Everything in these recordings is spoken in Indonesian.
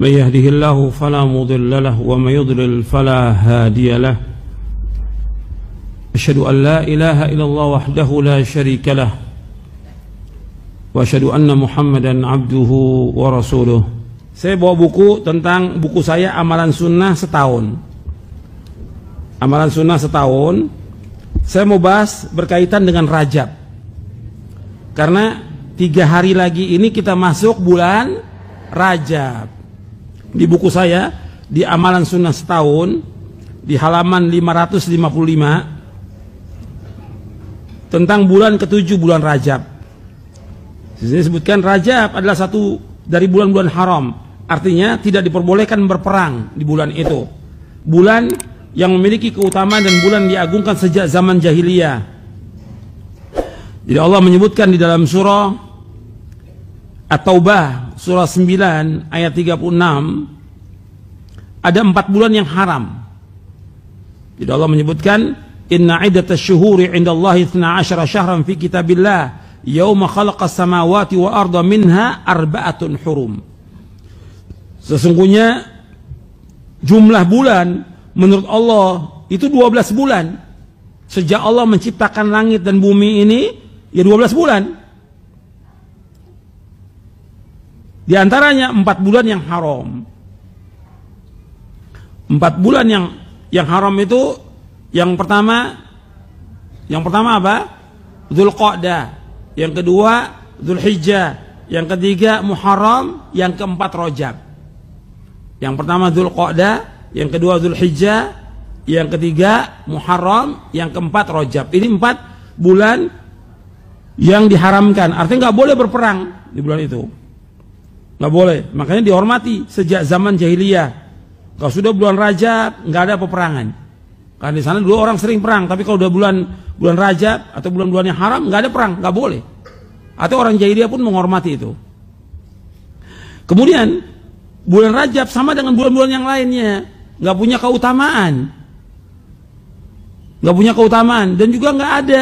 من يهده الله فلا مضل له ومن يضلل فلا هادي له أشهد أن لا إله إلا الله وحده لا شريك له وأشهد أن محمدا عبده ورسوله Saya bawa buku tentang buku saya Amalan Sunnah Setahun Amalan Sunnah Setahun Saya mau bahas berkaitan dengan Rajab Karena tiga hari lagi ini kita masuk bulan Rajab di buku saya di amalan sunnah setahun di halaman 555 tentang bulan ketujuh bulan Rajab. Di sini disebutkan Rajab adalah satu dari bulan-bulan haram, artinya tidak diperbolehkan berperang di bulan itu. Bulan yang memiliki keutamaan dan bulan diagungkan sejak zaman jahiliyah. Jadi Allah menyebutkan di dalam surah At-Taubah surah 9 ayat 36 ada empat bulan yang haram. Jadi Allah menyebutkan inna iddatasy syuhuri 'indallahi 12 syahran fi kitabillah yauma khalaqas samawati wa arda minha arba'atun hurum. Sesungguhnya jumlah bulan menurut Allah itu 12 bulan. Sejak Allah menciptakan langit dan bumi ini ya 12 bulan. Di antaranya empat bulan yang haram. Empat bulan yang yang haram itu yang pertama yang pertama apa? Dzulqa'dah. Yang kedua Zulhijjah. yang ketiga Muharram, yang keempat Rojab. Yang pertama Dzulqa'dah, yang kedua Zulhijjah. yang ketiga Muharram, yang keempat Rojab. Ini empat bulan yang diharamkan. Artinya nggak boleh berperang di bulan itu. Nggak boleh. Makanya dihormati sejak zaman jahiliyah. Kalau sudah bulan Rajab nggak ada peperangan. Karena di sana dulu orang sering perang, tapi kalau udah bulan bulan Rajab atau bulan-bulan yang haram nggak ada perang, nggak boleh. Atau orang jahiliyah pun menghormati itu. Kemudian bulan Rajab sama dengan bulan-bulan yang lainnya nggak punya keutamaan, nggak punya keutamaan dan juga nggak ada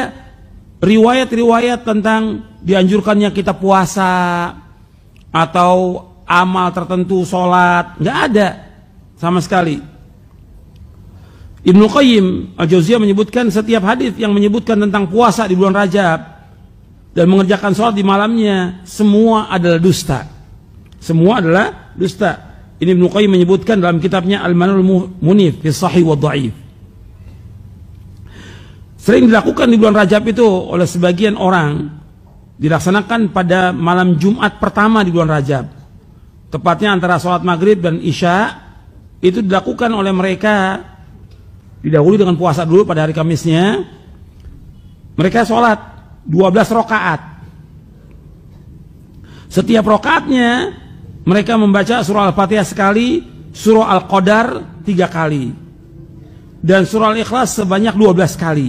riwayat-riwayat tentang dianjurkannya kita puasa atau amal tertentu sholat nggak ada sama sekali Ibnu Qayyim Al-Jauziyah menyebutkan setiap hadis yang menyebutkan tentang puasa di bulan Rajab dan mengerjakan sholat di malamnya semua adalah dusta semua adalah dusta ini Ibnu Qayyim menyebutkan dalam kitabnya Al-Manul Munif fi Sahih wa Dhaif sering dilakukan di bulan Rajab itu oleh sebagian orang dilaksanakan pada malam Jumat pertama di bulan Rajab. Tepatnya antara sholat maghrib dan isya itu dilakukan oleh mereka didahului dengan puasa dulu pada hari Kamisnya. Mereka sholat 12 rokaat. Setiap rokaatnya mereka membaca surah Al-Fatihah sekali, surah Al-Qadar tiga kali. Dan surah Al-Ikhlas sebanyak 12 kali.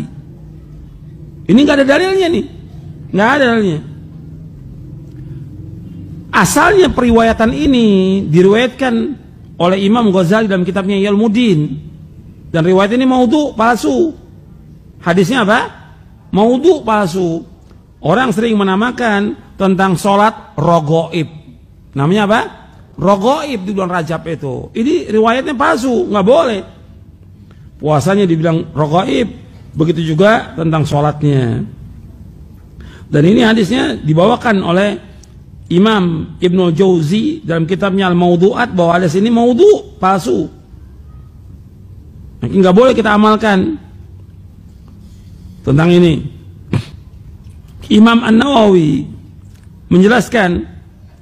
Ini gak ada dalilnya nih. Nggak ada dalilnya. Asalnya periwayatan ini diriwayatkan oleh Imam Ghazali dalam kitabnya Mudin. Dan riwayat ini maudhu palsu. Hadisnya apa? Maudhu palsu. Orang sering menamakan tentang sholat rogoib. Namanya apa? Rogoib di bulan Rajab itu. Ini riwayatnya palsu, nggak boleh. Puasanya dibilang rogoib. Begitu juga tentang sholatnya. Dan ini hadisnya dibawakan oleh Imam Ibnu Jauzi dalam kitabnya Al-Maudu'at bahwa hadis ini maudhu palsu. Mungkin nggak boleh kita amalkan tentang ini. Imam An-Nawawi menjelaskan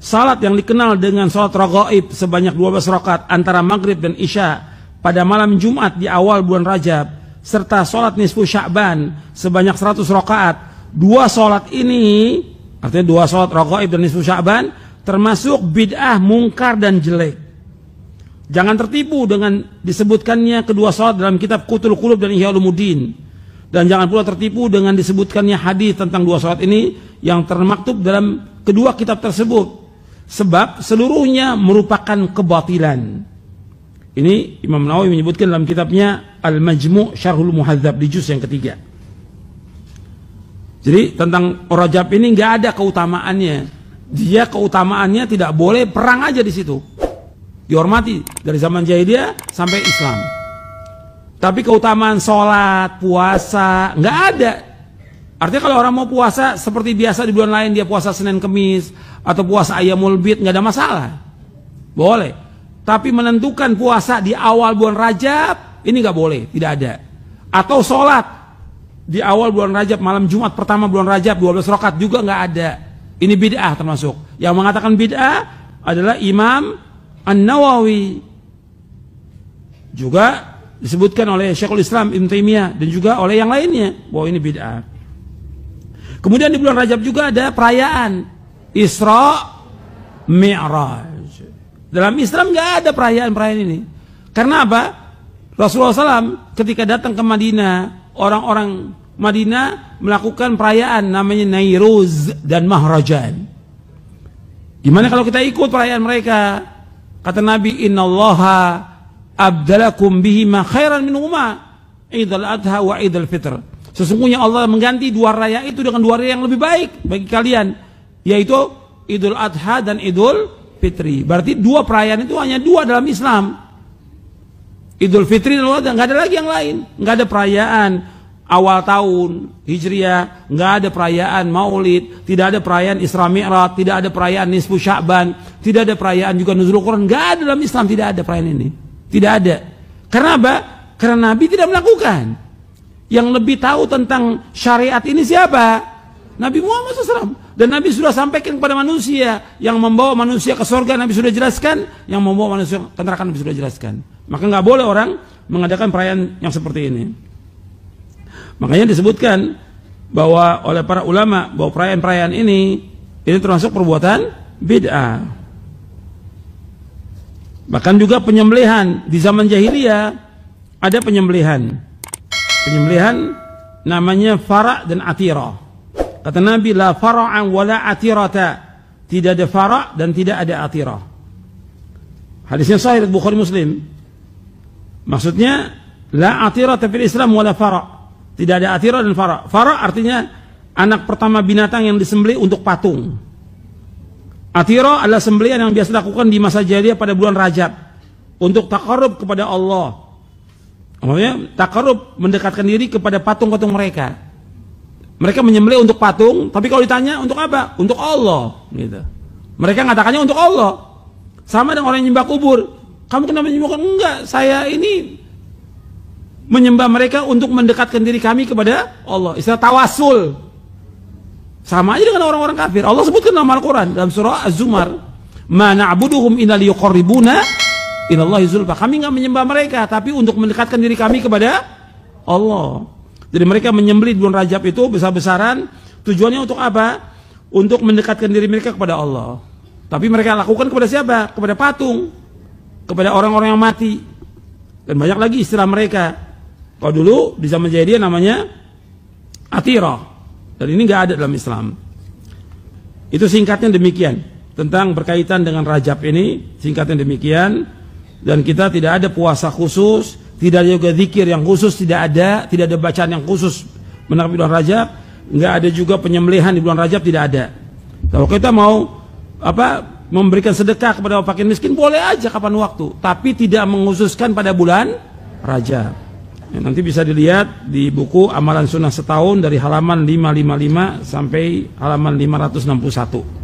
salat yang dikenal dengan salat raghaib sebanyak 12 rakaat antara maghrib dan isya pada malam Jumat di awal bulan Rajab serta salat nisfu Sya'ban sebanyak 100 rakaat dua sholat ini artinya dua sholat rokok dan nisfu syaban termasuk bid'ah mungkar dan jelek jangan tertipu dengan disebutkannya kedua sholat dalam kitab kutul kulub dan ihya ulumuddin dan jangan pula tertipu dengan disebutkannya hadis tentang dua sholat ini yang termaktub dalam kedua kitab tersebut sebab seluruhnya merupakan kebatilan ini Imam Nawawi menyebutkan dalam kitabnya Al-Majmu' Syarhul Muhadzab di juz yang ketiga jadi tentang Rajab ini nggak ada keutamaannya. Dia keutamaannya tidak boleh perang aja di situ. Dihormati dari zaman jahiliyah sampai Islam. Tapi keutamaan sholat, puasa, nggak ada. Artinya kalau orang mau puasa seperti biasa di bulan lain dia puasa Senin Kemis atau puasa ayam Bid nggak ada masalah. Boleh. Tapi menentukan puasa di awal bulan Rajab ini nggak boleh, tidak ada. Atau sholat di awal bulan Rajab malam Jumat pertama bulan Rajab 12 rokat juga nggak ada. Ini bid'ah termasuk. Yang mengatakan bid'ah adalah Imam An-Nawawi. Juga disebutkan oleh Syekhul Islam Ibn Taimiyah dan juga oleh yang lainnya bahwa ini bid'ah. Kemudian di bulan Rajab juga ada perayaan Isra Mi'raj. Dalam Islam nggak ada perayaan-perayaan ini. Karena apa? Rasulullah SAW ketika datang ke Madinah orang-orang Madinah melakukan perayaan namanya Nairuz dan Mahrajan. Gimana kalau kita ikut perayaan mereka? Kata Nabi, Inna Allaha abdalakum bihima khairan min umma idul adha wa idul fitr. Sesungguhnya Allah mengganti dua raya itu dengan dua raya yang lebih baik bagi kalian, yaitu Idul Adha dan Idul Fitri. Berarti dua perayaan itu hanya dua dalam Islam. Idul Fitri dan Adha nggak ada lagi yang lain, nggak ada perayaan awal tahun Hijriah, nggak ada perayaan Maulid, tidak ada perayaan Isra Mi'raj, tidak ada perayaan Nisfu Sya'ban, tidak ada perayaan juga Nuzul Quran, nggak ada dalam Islam tidak ada perayaan ini, tidak ada. Karena apa? Karena Nabi tidak melakukan. Yang lebih tahu tentang syariat ini siapa? Nabi Muhammad SAW. Dan Nabi sudah sampaikan kepada manusia. Yang membawa manusia ke sorga Nabi sudah jelaskan. Yang membawa manusia ke neraka Nabi sudah jelaskan. Maka nggak boleh orang mengadakan perayaan yang seperti ini. Makanya disebutkan bahwa oleh para ulama bahwa perayaan-perayaan ini ini termasuk perbuatan bid'ah. Bahkan juga penyembelihan di zaman jahiliyah ada penyembelihan. Penyembelihan namanya fara dan atiro Kata Nabi, la fara'an wa la atirata. Tidak ada fara' dan tidak ada atirah. Hadisnya sahih Bukhari Muslim. Maksudnya, la atirata fil Islam wa la fara'. Tidak ada atirah dan fara'. Fara' artinya anak pertama binatang yang disembelih untuk patung. Atiro adalah sembelian yang biasa dilakukan di masa jahiliyah pada bulan Rajab untuk takarub kepada Allah. Maksudnya takarub mendekatkan diri kepada patung-patung mereka. Mereka menyembelih untuk patung, tapi kalau ditanya untuk apa? Untuk Allah, gitu. Mereka mengatakannya untuk Allah. Sama dengan orang yang menyembah kubur. Kamu kenapa menyembah? kubur? Enggak, saya ini menyembah mereka untuk mendekatkan diri kami kepada Allah. Istilah tawasul. Sama aja dengan orang-orang kafir. Allah sebutkan dalam Al-Quran, dalam surah Az-Zumar. Ma na'buduhum inna liyukorribuna inallahi zulfa. Kami nggak menyembah mereka, tapi untuk mendekatkan diri kami kepada Allah. Jadi mereka menyembelih bulan Rajab itu besar-besaran tujuannya untuk apa? Untuk mendekatkan diri mereka kepada Allah. Tapi mereka lakukan kepada siapa? Kepada patung, kepada orang-orang yang mati. Dan banyak lagi istilah mereka. Kalau dulu di zaman jahiliyah namanya atiroh. Dan ini nggak ada dalam Islam. Itu singkatnya demikian tentang berkaitan dengan Rajab ini singkatnya demikian dan kita tidak ada puasa khusus tidak ada juga zikir yang khusus tidak ada tidak ada bacaan yang khusus menanggapi bulan Rajab nggak ada juga penyembelihan di bulan Rajab tidak ada kalau kita mau apa memberikan sedekah kepada fakir miskin boleh aja kapan waktu tapi tidak mengkhususkan pada bulan Rajab ya, nanti bisa dilihat di buku amalan sunnah setahun dari halaman 555 sampai halaman 561